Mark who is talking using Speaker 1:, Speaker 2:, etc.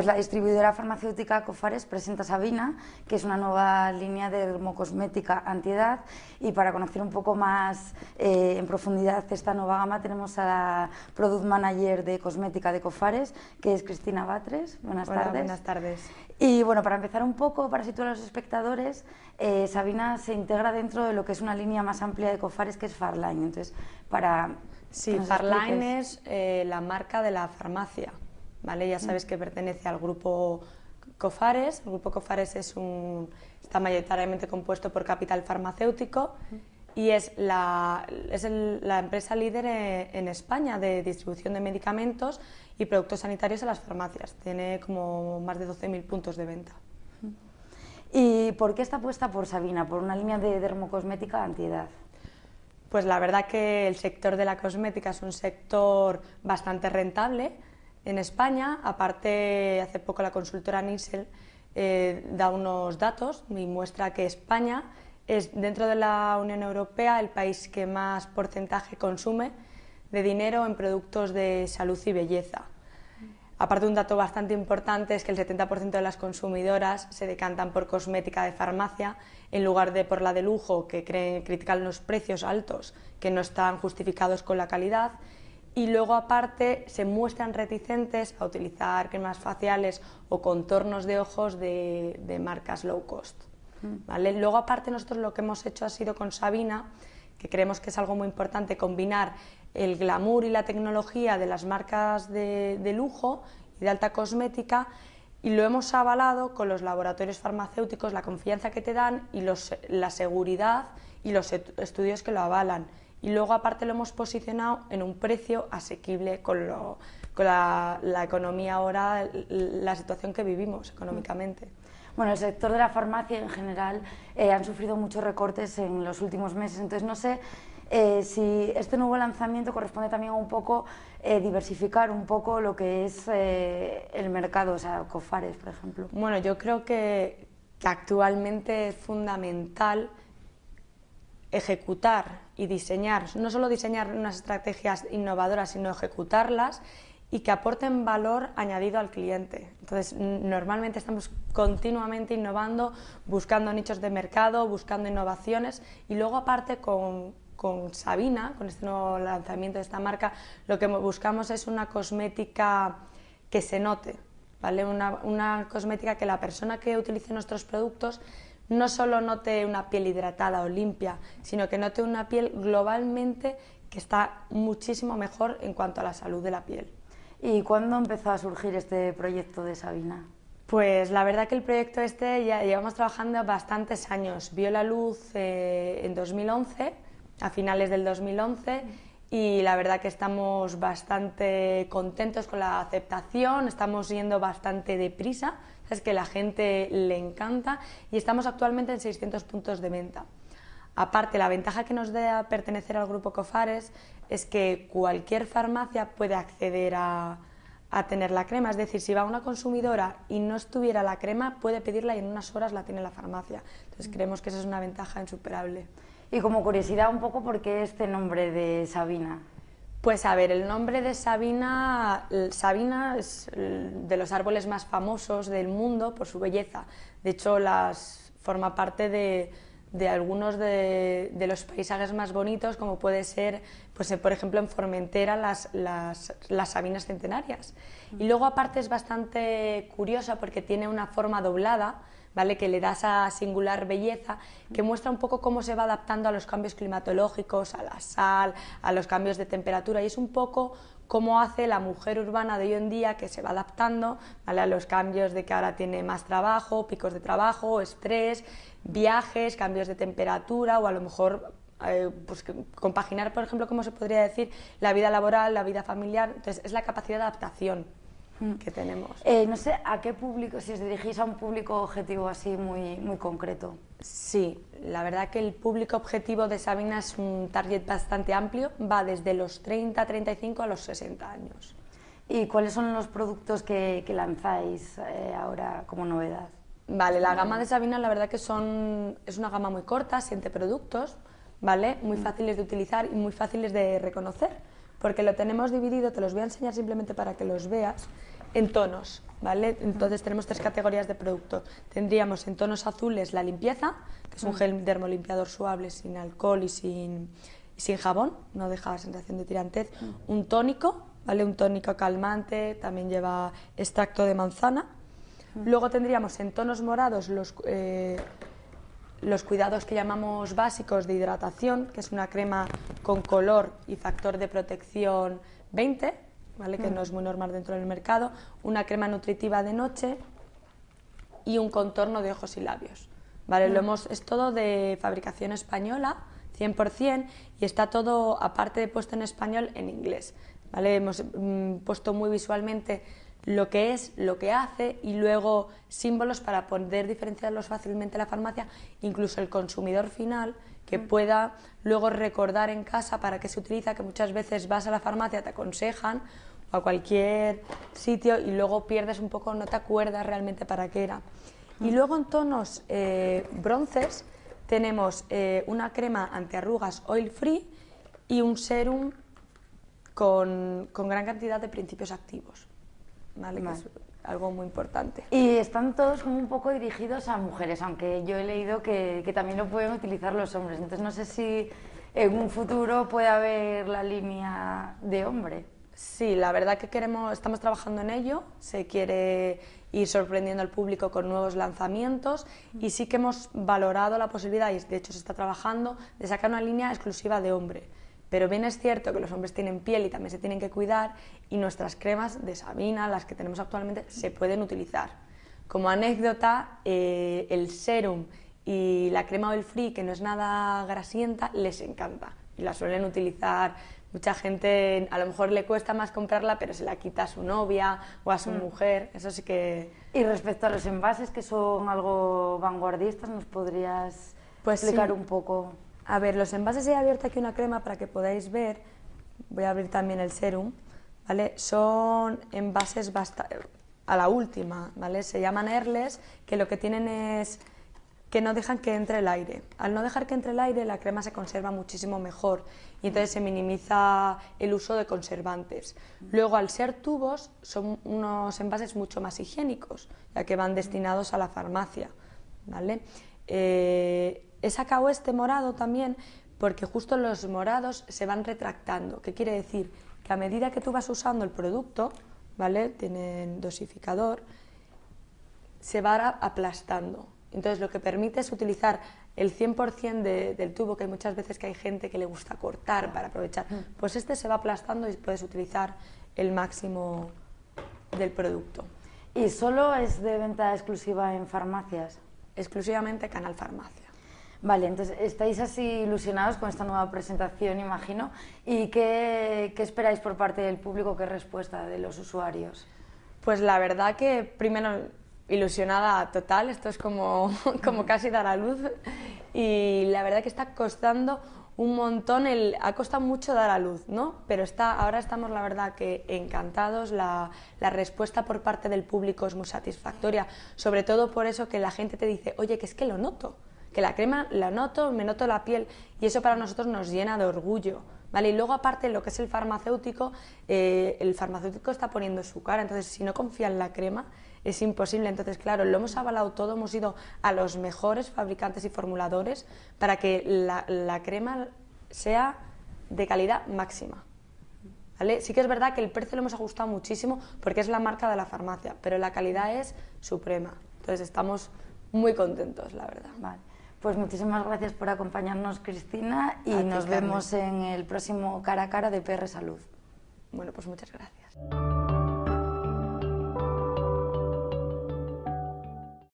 Speaker 1: Pues la distribuidora farmacéutica Cofares presenta Sabina, que es una nueva línea de dermocosmética antiedad. Y para conocer un poco más eh, en profundidad esta nueva gama, tenemos a la Product Manager de Cosmética de Cofares, que es Cristina Batres. Buenas tardes. Buenas tardes. Y bueno, para empezar un poco, para situar a los espectadores, eh, Sabina se integra dentro de lo que es una línea más amplia de Cofares, que es Farline. Entonces, para. Sí, Farline es eh, la marca de la farmacia. ¿vale? Ya mm. sabes que
Speaker 2: pertenece al grupo COFARES. El grupo COFARES está mayoritariamente compuesto por Capital Farmacéutico mm. y es la, empresa líder e, en, España de distribución de medicamentos y productos sanitarios en las farmacias.
Speaker 1: Tiene como más de 12.000 puntos de venta. Mm. ¿Y por qué está puesta por Sabina? ¿Por una línea de dermocosmética antiedad? Pues la verdad que el sector
Speaker 2: de la cosmética es un sector bastante rentable en España, aparte, hace poco la consultora Nielsen eh, da unos datos y muestra que España es dentro de la Unión Europea el país que más porcentaje consume de dinero en productos de salud y belleza. Aparte, un dato bastante importante es que el 70% de las consumidoras se decantan por cosmética de farmacia en lugar de por la de lujo, que creen, critican los precios altos, que no están justificados con la calidad y luego aparte se muestran reticentes a utilizar cremas faciales o contornos de ojos de, marcas low cost. Mm. ¿vale? Luego aparte nosotros lo que hemos hecho ha sido con Sabina, que creemos que es algo muy importante, combinar el glamour y la tecnología de las marcas de, lujo y de alta cosmética y lo hemos avalado con los laboratorios farmacéuticos, la confianza que te dan y la seguridad y los estudios que lo avalan y luego aparte lo hemos posicionado en un precio asequible con, lo, con la, la, economía ahora,
Speaker 1: la situación que vivimos económicamente. Bueno, el sector de la farmacia en general eh, han sufrido muchos recortes en los últimos meses, entonces no sé eh, si este nuevo lanzamiento corresponde también a un poco eh, diversificar un poco lo que es el mercado, o sea, Cofares, por ejemplo.
Speaker 2: Bueno, yo creo que, que actualmente es fundamental ejecutar y diseñar, no solo diseñar unas estrategias innovadoras, sino ejecutarlas y que aporten valor añadido al cliente. Entonces, normalmente estamos continuamente innovando, buscando nichos de mercado, buscando innovaciones y luego aparte con, Sabina, con este nuevo lanzamiento de esta marca, lo que buscamos es una cosmética que se note, ¿vale? Una, una cosmética que la persona que utilice nuestros productos no solo note una piel hidratada o limpia, sino que note una piel globalmente que está muchísimo mejor en cuanto a la salud de la piel. ¿Y cuándo empezó a surgir este proyecto de Sabina? Pues la verdad que el proyecto este ya llevamos trabajando bastantes años. Vio la luz eh, en 2011, a finales del 2011, y la verdad que estamos bastante contentos con la aceptación, estamos yendo bastante deprisa, es que la gente le encanta y estamos actualmente en 600 puntos de venta. Aparte, la ventaja que nos da pertenecer al grupo COFARES es que cualquier farmacia puede acceder a, tener la crema. Es decir, si va una consumidora y no estuviera la crema, puede pedirla y en unas horas la tiene la farmacia. Entonces mm. creemos que esa es una ventaja insuperable. Y como curiosidad
Speaker 1: un poco, ¿por qué este nombre de Sabina?
Speaker 2: Pues a ver, el nombre de Sabina, Sabina es de los árboles más famosos del mundo por su belleza. De hecho, las, forma parte de, de algunos de, de, los paisajes más bonitos, como puede ser pues eh, por ejemplo en Formentera las, sabinas centenarias. Y luego aparte es bastante curiosa porque tiene una forma doblada, ¿vale? que le da esa singular belleza, que muestra un poco cómo se va adaptando a los cambios climatológicos, a la sal, a los cambios de temperatura, y es un poco cómo hace la mujer urbana de hoy en día que se va adaptando ¿vale? a los cambios de que ahora tiene más trabajo, picos de trabajo, estrés, viajes, cambios de temperatura o a lo mejor eh, pues, compaginar, por ejemplo, cómo se podría decir, la vida laboral, la vida familiar. Entonces, es la capacidad de adaptación
Speaker 1: mm. que tenemos. Eh, no sé a qué público, si os dirigís a un público objetivo así muy,
Speaker 2: muy concreto. Sí, la verdad que el público objetivo de Sabina es un target bastante amplio, va desde
Speaker 1: los 30, 35 a los 60 años. ¿Y cuáles son los productos que, lanzáis eh, ahora como novedad? Vale, la gama de Sabina la verdad que son,
Speaker 2: es una gama muy corta, siete productos, ¿vale? Muy mm. fáciles de utilizar y muy fáciles de reconocer, porque lo tenemos dividido, te los voy a enseñar simplemente para que los veas, en tonos, ¿vale? Entonces tenemos tres categorías de producto. Tendríamos en tonos azules la limpieza, que es un mm. gel dermolimpiador suave sin alcohol y sin, sin jabón, no deja la sensación de tirantez. Mm. Un tónico, ¿vale? Un tónico calmante, también lleva extracto de manzana. Luego tendríamos en tonos morados los... Eh, los cuidados que llamamos básicos de hidratación, que es una crema con color y factor de protección 20, ¿vale? que mm. no es muy normal dentro del mercado, una crema nutritiva de noche y un contorno de ojos y labios. ¿vale? Lo mm. hemos, es todo de fabricación española, 100%, y está todo, aparte de puesto en español, en inglés. ¿vale? Hemos mm, puesto muy visualmente lo que es, lo que hace y luego símbolos para poder diferenciarlos fácilmente la farmacia, incluso el consumidor final que mm. pueda luego recordar en casa para qué se utiliza, que muchas veces vas a la farmacia, te aconsejan o a cualquier sitio y luego pierdes un poco, no te acuerdas realmente para qué era. Y mm. luego en tonos eh, bronces tenemos eh, una crema antiarrugas oil free y un serum con gran cantidad de principios activos
Speaker 1: es algo
Speaker 2: muy importante.
Speaker 1: Y están todos como un poco dirigidos a mujeres, aunque yo he leído que, también lo pueden utilizar los hombres. Entonces no sé si en un futuro puede haber la línea de hombre. Sí, la verdad que queremos, estamos trabajando en ello, se quiere
Speaker 2: ir sorprendiendo al público con nuevos lanzamientos y sí que hemos valorado la posibilidad, y de hecho se está trabajando, de sacar una línea exclusiva de hombre. Pero bien es cierto que los hombres tienen piel y también se tienen que cuidar y nuestras cremas de Sabina, las que tenemos actualmente, se pueden utilizar. Como anécdota, eh, el serum y la crema oil free, que no es nada grasienta, les encanta y la suelen utilizar. Mucha gente a lo mejor le cuesta más comprarla, pero se la quita a su novia o a su mm. mujer. Eso
Speaker 1: sí que. Y respecto a los envases, que son algo vanguardistas, ¿nos podrías pues explicar un
Speaker 2: poco? A ver, los envases he abierto aquí una crema para que podáis ver. Voy a abrir también el serum, ¿vale? Son envases a la última, ¿vale? Se llaman Erles, que lo que tienen es que no dejan que entre el aire. Al no dejar que entre el aire, la crema se conserva muchísimo mejor y entonces se minimiza el uso de conservantes. Luego, al ser tubos, son unos envases mucho más higiénicos, ya que van destinados a la farmacia, ¿vale? Eh, He sacado este morado también porque justo los morados se van retractando. ¿Qué quiere decir? Que a medida que tú vas usando el producto, ¿vale? Tienen dosificador, se va aplastando. Entonces lo que permite es utilizar el 100% del tubo, que muchas veces que hay gente que le gusta cortar para aprovechar. Mm. Pues este se va aplastando y puedes utilizar el máximo del producto.
Speaker 1: ¿Y solo es de venta exclusiva en farmacias? Exclusivamente Canal Farmacia. Vale, entonces estáis así ilusionados con esta nueva presentación, imagino. ¿Y qué, esperáis por parte del público? ¿Qué respuesta de los usuarios? Pues la verdad
Speaker 2: que primero ilusionada total, esto es como, casi dar a luz y la verdad que está costando un montón, ha costado mucho dar a luz, ¿no? Pero ahora estamos, la verdad, que encantados, la, respuesta por parte del público es muy satisfactoria, sobre todo por eso que la gente te dice, oye, que es que lo noto, que la crema la noto, me noto la piel y eso para nosotros nos llena de orgullo. ¿Vale? Y luego aparte lo que es el farmacéutico, eh, el farmacéutico está poniendo su cara, entonces si no confía en la crema es imposible. Entonces, claro, lo hemos avalado todo, hemos ido a los mejores fabricantes y formuladores para que la, crema sea de calidad máxima. ¿Vale? Sí que es verdad que el precio lo hemos ajustado muchísimo porque es la marca de la farmacia, pero la calidad es suprema. Entonces estamos muy contentos, la verdad. Vale.
Speaker 1: Pues muchísimas gracias por acompañarnos, Cristina, y nos vemos en el próximo cara a cara de PR Salud. Bueno, pues muchas gracias.